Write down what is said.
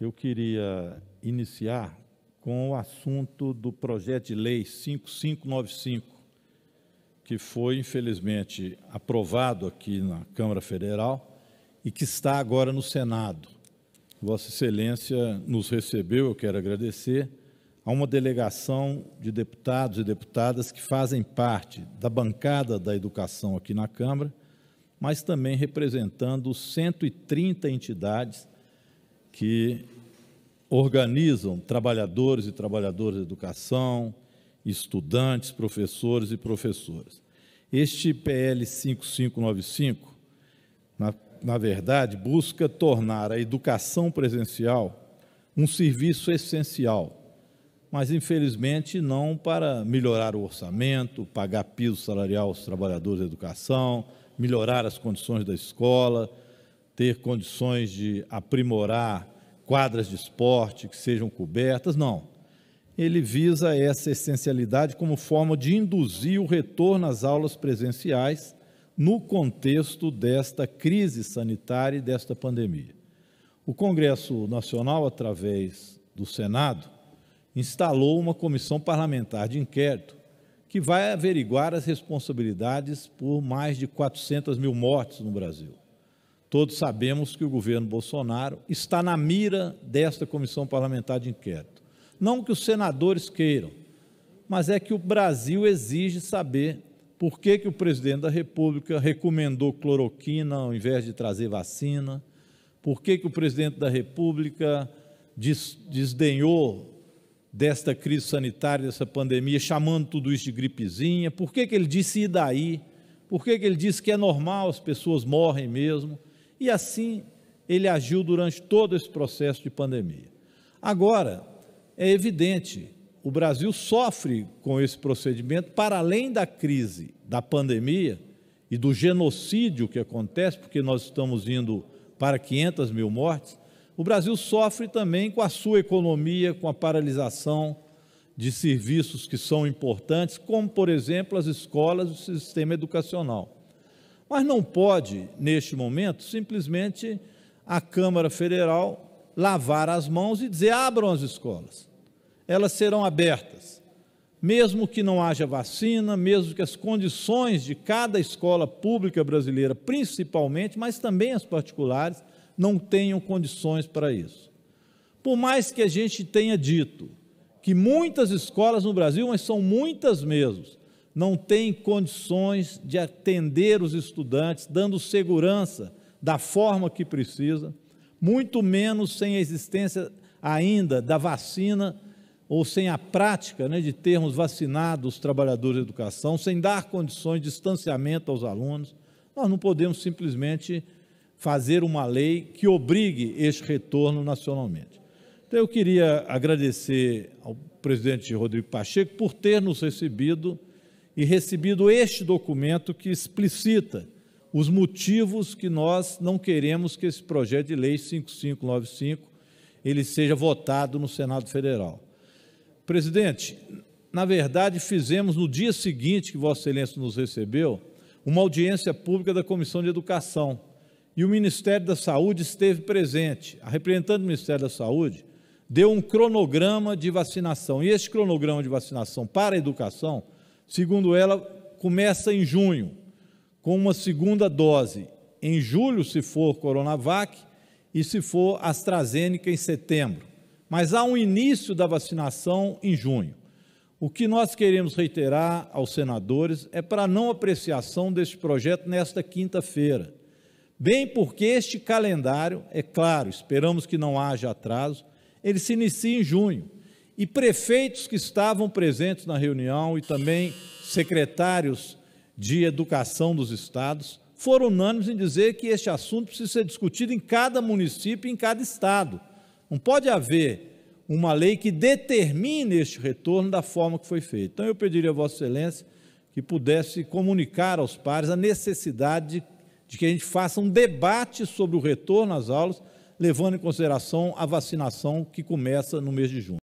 Eu queria iniciar com o assunto do projeto de lei 5595, que foi, infelizmente, aprovado aqui na Câmara Federal e que está agora no Senado. Vossa Excelência nos recebeu, eu quero agradecer, a uma delegação de deputados e deputadas que fazem parte da bancada da educação aqui na Câmara, mas também representando 130 entidades que organizam trabalhadores e trabalhadoras da educação, estudantes, professores e professoras. Este PL 5595, na, na verdade, busca tornar a educação presencial um serviço essencial, mas infelizmente não para melhorar o orçamento, pagar piso salarial aos trabalhadores da educação, melhorar as condições da escola, ter condições de aprimorar quadras de esporte que sejam cobertas, não. Ele visa essa essencialidade como forma de induzir o retorno às aulas presenciais no contexto desta crise sanitária e desta pandemia. O Congresso Nacional, através do Senado, instalou uma comissão parlamentar de inquérito que vai averiguar as responsabilidades por mais de 400 mil mortes no Brasil. Todos sabemos que o governo Bolsonaro está na mira desta comissão parlamentar de inquérito. Não que os senadores queiram, mas é que o Brasil exige saber por que, que o presidente da República recomendou cloroquina ao invés de trazer vacina, por que, que o presidente da República des, desdenhou desta crise sanitária, dessa pandemia, chamando tudo isso de gripezinha, por que, que ele disse e daí, por que, que ele disse que é normal, as pessoas morrem mesmo. E assim ele agiu durante todo esse processo de pandemia. Agora, é evidente, o Brasil sofre com esse procedimento, para além da crise da pandemia e do genocídio que acontece, porque nós estamos indo para 500 mil mortes, o Brasil sofre também com a sua economia, com a paralisação de serviços que são importantes, como, por exemplo, as escolas e o sistema educacional. Mas não pode, neste momento, simplesmente a Câmara Federal lavar as mãos e dizer: abram as escolas. Elas serão abertas. Mesmo que não haja vacina, mesmo que as condições de cada escola pública brasileira, principalmente, mas também as particulares, não tenham condições para isso. Por mais que a gente tenha dito que muitas escolas no Brasil, mas são muitas mesmo, não tem condições de atender os estudantes, dando segurança da forma que precisa, muito menos sem a existência ainda da vacina ou sem a prática né, de termos vacinado os trabalhadores de educação, sem dar condições de distanciamento aos alunos. Nós não podemos simplesmente fazer uma lei que obrigue este retorno nacionalmente. Então, eu queria agradecer ao presidente Rodrigo Pacheco por ter nos recebido e recebido este documento que explicita os motivos que nós não queremos que esse projeto de lei 5595 ele seja votado no Senado Federal. Presidente, na verdade fizemos no dia seguinte que Vossa Excelência nos recebeu uma audiência pública da Comissão de Educação e o Ministério da Saúde esteve presente. A representante do Ministério da Saúde deu um cronograma de vacinação e esse cronograma de vacinação para a educação segundo ela, começa em junho, com uma segunda dose. Em julho, se for Coronavac, e se for AstraZeneca, em setembro. Mas há um início da vacinação em junho. O que nós queremos reiterar aos senadores é para não apreciação deste projeto nesta quinta-feira. Bem porque este calendário, é claro, esperamos que não haja atraso, ele se inicia em junho e prefeitos que estavam presentes na reunião e também secretários de educação dos estados foram unânimes em dizer que este assunto precisa ser discutido em cada município, em cada estado. Não pode haver uma lei que determine este retorno da forma que foi feito. Então eu pediria a Vossa Excelência que pudesse comunicar aos pares a necessidade de, de que a gente faça um debate sobre o retorno às aulas, levando em consideração a vacinação que começa no mês de junho.